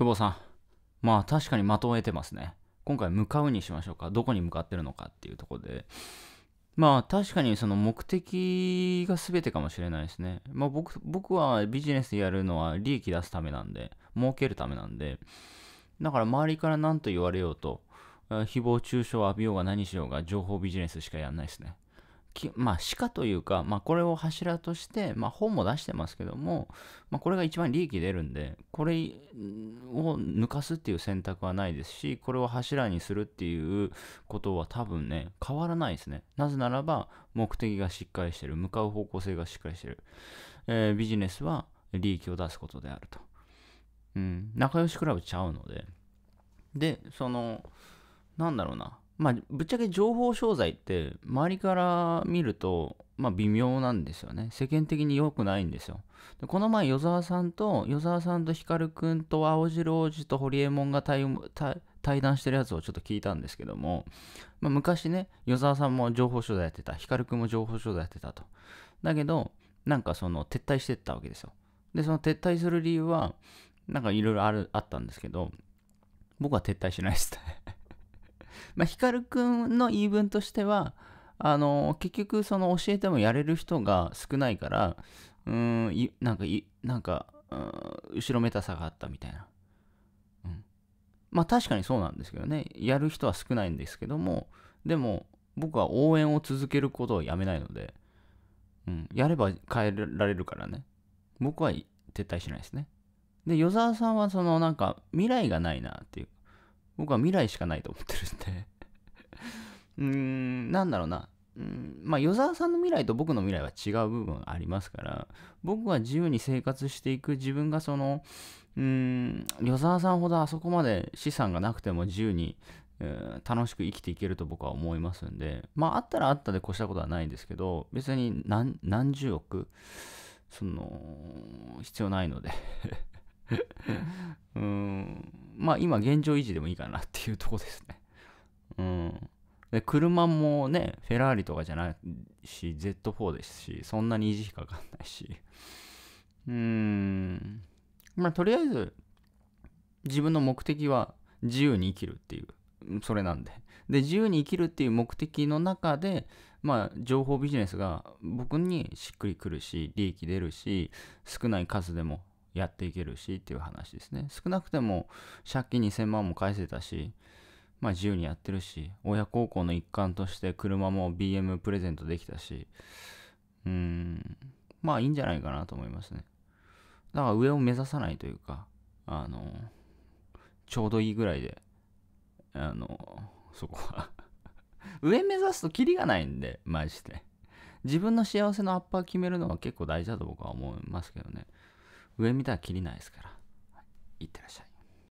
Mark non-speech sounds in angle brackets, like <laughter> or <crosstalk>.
久保さん。まあ確かに的を得てますね。今回向かうにしましょうか。どこに向かってるのかっていうところで。まあ確かにその目的が全てかもしれないですね。まあ僕僕はビジネスやるのは利益出すためなんで、儲けるためなんで、だから周りから何と言われようと、誹謗中傷を浴びようが何しようが情報ビジネスしかやんないですね。まあ、歯科というか、まあ、これを柱として、まあ、本も出してますけども、まあ、これが一番利益出るんで、これを抜かすっていう選択はないですし、これを柱にするっていうことは多分ね、変わらないですね。なぜならば、目的がしっかりしてる。向かう方向性がしっかりしてる。えー、ビジネスは利益を出すことであると。うん、仲良しクラブちゃうので。で、その、なんだろうな。まあ、ぶっちゃけ情報商材って周りから見ると、まあ、微妙なんですよね。世間的に良くないんですよ。でこの前、与沢さんと、与沢さんと光くんと青汁王子と堀エモ門が対対談してるやつをちょっと聞いたんですけども、まあ、昔ね、与沢さんも情報商材やってた、光くんも情報商材やってたと。だけど、なんかその撤退してったわけですよ。で、その撤退する理由は、なんかいろいろあったんですけど、僕は撤退しないですね。まあ、ヒくんの言い分としては、あの、結局、その教えてもやれる人が少ないから、うん、なんか、なんか、後ろめたさがあったみたいな。うん。まあ確かにそうなんですけどね。やる人は少ないんですけども、でも、僕は応援を続けることをやめないので、うん、やれば変えられるからね。僕は撤退しないですね。で、与沢さんはそのなんか未来がないなっていう僕は未来しかないと思ってるんで <laughs> うーん、なんだろうな。うん、まあ、与沢さんの未来と僕の未来は違う部分ありますから、僕は自由に生活していく自分がその、うん、与沢さんほどあそこまで資産がなくても自由に、え楽しく生きていけると僕は思いますんで、まあ、あったらあったで越したことはないんですけど、別に何、何十億、その、必要ないのでまあ今現状維持でもいいかなっていうとこですね。うん。で、車もね、フェラーリとかじゃないし、Z4 ですし、そんなに維持費かかんないし。うーん。まあとりあえず、自分の目的は自由に生きるっていう、それなんで。で、自由に生きるっていう目的の中で、まあ、情報ビジネスが僕にしっくりくるし、利益出るし、少ない数でもやっていけるしっていう話ですね。少なくても借金2000万も返せたし、まあ自由にやってるし、親孝行の一環として車も BM プレゼントできたし、うーん、まあいいんじゃないかなと思いますね。だから上を目指さないというか、あの、ちょうどいいぐらいで、あの、そこは <laughs> 上目指すとキリがないんで、マジで。自分の幸せのアッパー決めるのは結構大事だと僕は思いますけどね。上見たらきりないですから、いってらっしゃい